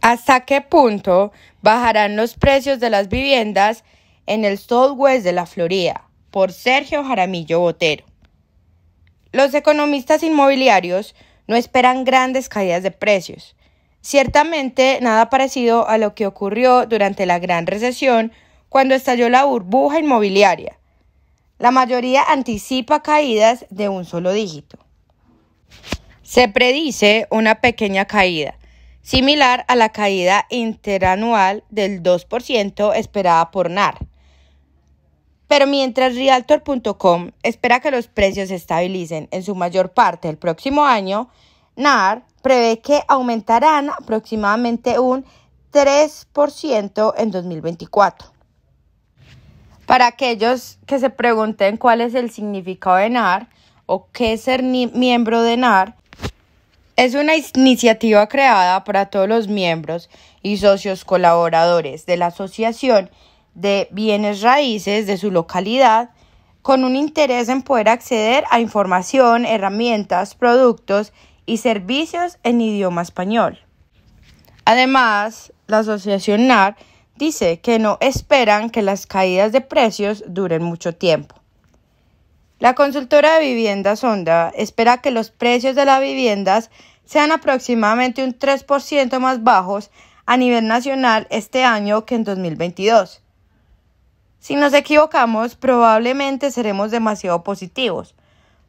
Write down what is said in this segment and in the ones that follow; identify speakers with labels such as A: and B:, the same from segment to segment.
A: ¿Hasta qué punto bajarán los precios de las viviendas en el Southwest de la Florida? Por Sergio Jaramillo Botero. Los economistas inmobiliarios no esperan grandes caídas de precios. Ciertamente nada parecido a lo que ocurrió durante la gran recesión cuando estalló la burbuja inmobiliaria. La mayoría anticipa caídas de un solo dígito. Se predice una pequeña caída, similar a la caída interanual del 2% esperada por NAR. Pero mientras Realtor.com espera que los precios se estabilicen en su mayor parte el próximo año, NAR prevé que aumentarán aproximadamente un 3% en 2024. Para aquellos que se pregunten cuál es el significado de NAR o qué es ser miembro de NAR, es una iniciativa creada para todos los miembros y socios colaboradores de la Asociación de Bienes Raíces de su localidad con un interés en poder acceder a información, herramientas, productos y servicios en idioma español. Además, la Asociación NAR dice que no esperan que las caídas de precios duren mucho tiempo. La consultora de viviendas Sonda espera que los precios de las viviendas sean aproximadamente un 3% más bajos a nivel nacional este año que en 2022. Si nos equivocamos, probablemente seremos demasiado positivos.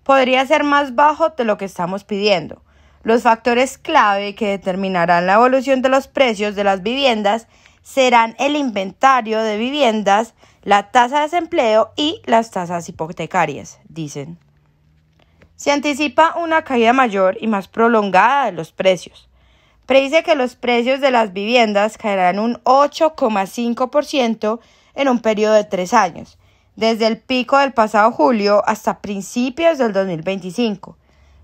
A: Podría ser más bajo de lo que estamos pidiendo. Los factores clave que determinarán la evolución de los precios de las viviendas serán el inventario de viviendas, la tasa de desempleo y las tasas hipotecarias, dicen. Se anticipa una caída mayor y más prolongada de los precios. Predice que los precios de las viviendas caerán un 8,5% en un periodo de tres años, desde el pico del pasado julio hasta principios del 2025.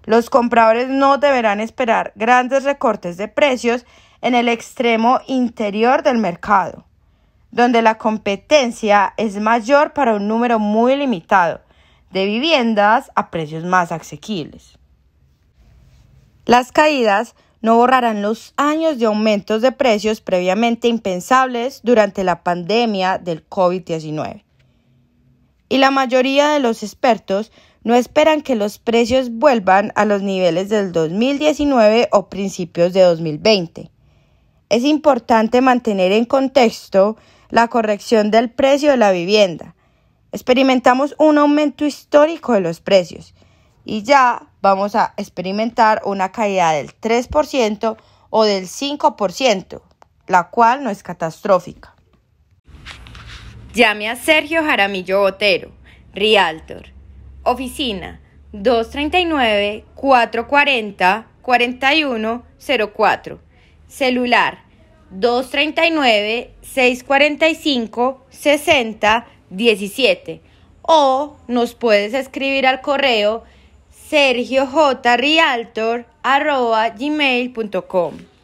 A: Los compradores no deberán esperar grandes recortes de precios en el extremo interior del mercado, donde la competencia es mayor para un número muy limitado de viviendas a precios más asequibles. Las caídas no borrarán los años de aumentos de precios previamente impensables durante la pandemia del COVID-19. Y la mayoría de los expertos no esperan que los precios vuelvan a los niveles del 2019 o principios de 2020. Es importante mantener en contexto la corrección del precio de la vivienda, experimentamos un aumento histórico de los precios y ya vamos a experimentar una caída del 3% o del 5%, la cual no es catastrófica. Llame a Sergio Jaramillo Botero, Realtor. Oficina 239-440-4104. Celular 239-645-60. 17. O nos puedes escribir al correo sergiojrialtor.com.